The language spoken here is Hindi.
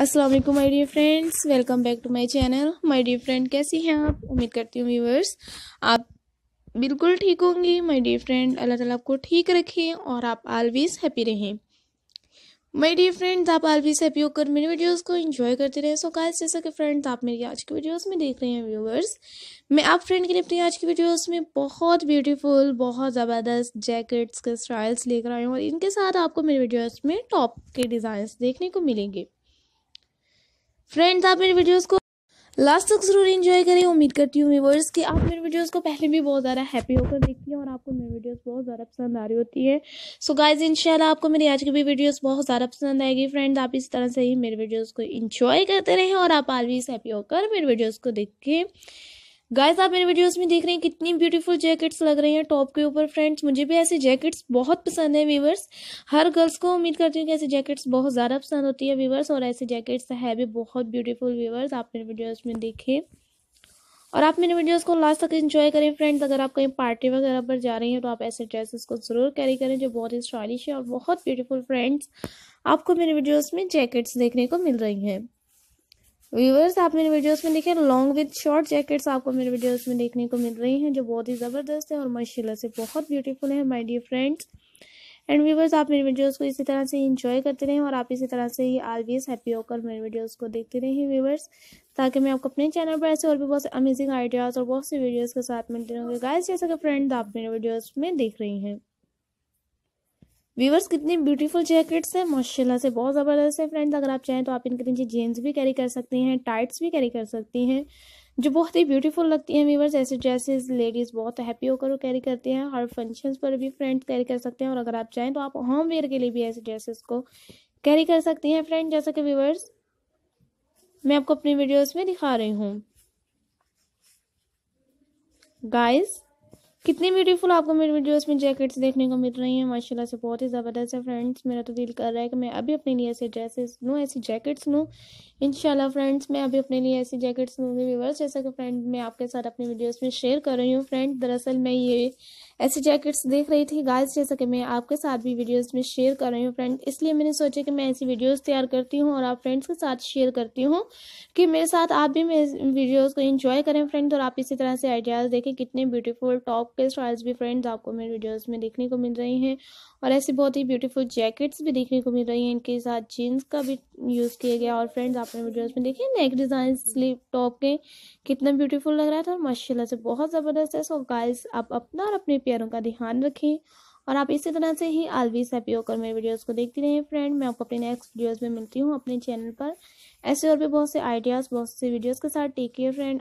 अस्सलाम वालेकुम my dear friends welcome back to my channel my dear friend कैसी हैं आप उम्मीद करती हूँ व्यूवर्स आप बिल्कुल ठीक होंगी माय डियर फ्रेंड अल्लाह ताला आपको ठीक रखे और आप ऑलवेज हैप्पी रहें माय डियर फ्रेंड्स आप ऑलवेज हैप्पी होकर मेरी वीडियोस को इंजॉय करते रहें सो गाइस जैसा कि फ्रेंड्स आप मेरी आज की वीडियोस में देख रहे हैं व्यूवर्स मैं आप फ्रेंड के लिए अपनी आज की वीडियोस में बहुत ब्यूटीफुल बहुत ज़बरदस्त जैकेट्स के स्टाइल्स लेकर आई हूँ और इनके साथ आपको मेरी वीडियोस में टॉप के डिज़ाइंस देखने को मिलेंगे फ्रेंड्स आप मेरे वीडियोस को लास्ट तक जरूर इंजॉय करें उम्मीद करती हूँ व्यूवर्स कि आप मेरे वीडियोस को पहले भी बहुत ज़्यादा हैप्पी होकर देखती हैं और आपको मेरी वीडियोस बहुत ज़्यादा पसंद आ रही होती है सो गाइज इंशाल्लाह आपको मेरी आज की भी वीडियोस बहुत ज़्यादा पसंद आएगी फ्रेंड्स आप इस तरह से ही मेरे वीडियोज़ को इन्जॉय करते रहें और आप आलवीज हैप्पी होकर मेरे वीडियोज़ को देखें गाइस आप मेरे वीडियोस में देख रहे हैं कितनी ब्यूटीफुल जैकेट्स लग रही हैं टॉप के ऊपर फ्रेंड्स मुझे भी ऐसे जैकेट्स बहुत पसंद है वीवर्स हर गर्ल्स को उम्मीद करती हूँ कि ऐसे जैकेट्स बहुत ज़्यादा पसंद होती है वीवर्स और ऐसे जैकेट्स है भी बहुत ब्यूटीफुल वीवर्स आप मेरे वीडियोज़ में देखें और आप मेरे वीडियोस को लास्ट तक एंजॉय करें फ्रेंड्स अगर आप कहीं पार्टी वगैरह पर जा रही हैं तो आप ऐसे ड्रेसेस को ज़रूर कैरी करें जो बहुत ही स्टाइलिश है और बहुत ब्यूटीफुल फ्रेंड्स आपको मेरे वीडियोस में जैकेट्स देखने को मिल रही हैं व्यूवर्स आप मेरे वीडियोस में देखें लॉन्ग विद शॉर्ट जैकेट्स आपको मेरे वीडियोस में देखने को मिल रही हैं जो बहुत ही ज़बरदस्त है और माशाल्लाह से बहुत ब्यूटीफुल है my dear friends and viewers आप मेरे वीडियोस को इसी तरह से इंजॉय करते रहें और आप इसी तरह से ही आलवेज हैप्पी होकर मेरे वीडियोज़ को देखते रहें व्यूवर्स ताकि मैं आपको अपने चैनल पर ऐसे और भी बहुत से अमेजिंग आइडियाज़ और बहुत से वीडियोज़ के साथ मिलते रहूँगी गाइज जैसा कि फ्रेंड आप मेरे वीडियोज़ में देख रही हैं व्यूवर्स कितनी ब्यूटीफुल जैकेट्स हैं माशाल्लाह से बहुत ज़बरदस्त है फ्रेंड्स अगर आप चाहें तो आप इनके नीचे जीन्स भी कैरी कर सकती हैं टाइट्स भी कैरी कर सकती हैं जो बहुत ही ब्यूटीफुल लगती हैं व्यूवर्स ऐसे ड्रेसेस लेडीज़ बहुत हैप्पी होकर कैरी करती हैं हर फंक्शंस पर भी फ्रेंड्स कैरी कर सकते हैं और अगर आप चाहें तो आप होम वेयर के लिए भी ऐसे ड्रेसेस को कैरी कर सकती हैं फ्रेंड जैसा कि वीवर्स मैं आपको अपनी वीडियोज़ में दिखा रही हूँ गाइज कितनी ब्यूटीफुल आपको मेरी वीडियोस में जैकेट्स देखने को मिल रही हैं माशाल्लाह से बहुत ही ज़बरदस्त है फ्रेंड्स मेरा तो दिल कर रहा है कि मैं अभी अपने लिए ऐसे ड्रेसेस लूँ ऐसी जैकेट्स लूँ इंशाल्लाह फ्रेंड्स मैं अभी अपने लिए ऐसी जैकेट्स लूँगी व्यूवर्स जैसा कि फ्रेंड मैं आपके साथ अपनी वीडियोज़ में शेयर कर रही हूँ फ्रेंड दरअसल मैं ये ऐसी जैकेट्स देख रही थी गाइस जैसा कि मैं आपके साथ भी वीडियोस में शेयर कर रही हूँ फ्रेंड इसलिए मैंने सोचा कि मैं ऐसी वीडियोस तैयार करती हूँ और आप फ्रेंड्स के साथ शेयर करती हूँ कि मेरे साथ आप भी मेरे वीडियोज़ को इन्जॉय करें फ्रेंड्स और आप इसी तरह से आइडियाज़ देखें कितने ब्यूटीफुल टॉप के स्टाइल्स भी फ्रेंड्स आपको मेरे वीडियोज़ में देखने को मिल रही हैं और ऐसी बहुत ही ब्यूटीफुल जैकेट्स भी देखने को मिल रही हैं इनके साथ जीन्स का भी यूज़ किया गया और फ्रेंड्स आपने वीडियोज़ में देखें नेक डिज़ाइन स्लीव टॉप के कितना ब्यूटीफुल लग रहा था और माशाला से बहुत ज़बरदस्त है सो गाइल्स आप अपना और अपने प्यारों का ध्यान रखें और आप इसी तरह से ही ऑलवेज हैप्पी होकर मेरे वीडियोस को देखती रहें फ्रेंड मैं आपको अपने नेक्स्ट वीडियोस में मिलती हूँ अपने चैनल पर ऐसे और भी बहुत से आइडियाज़ बहुत से वीडियोज़ के साथ टेक केयर फ्रेंड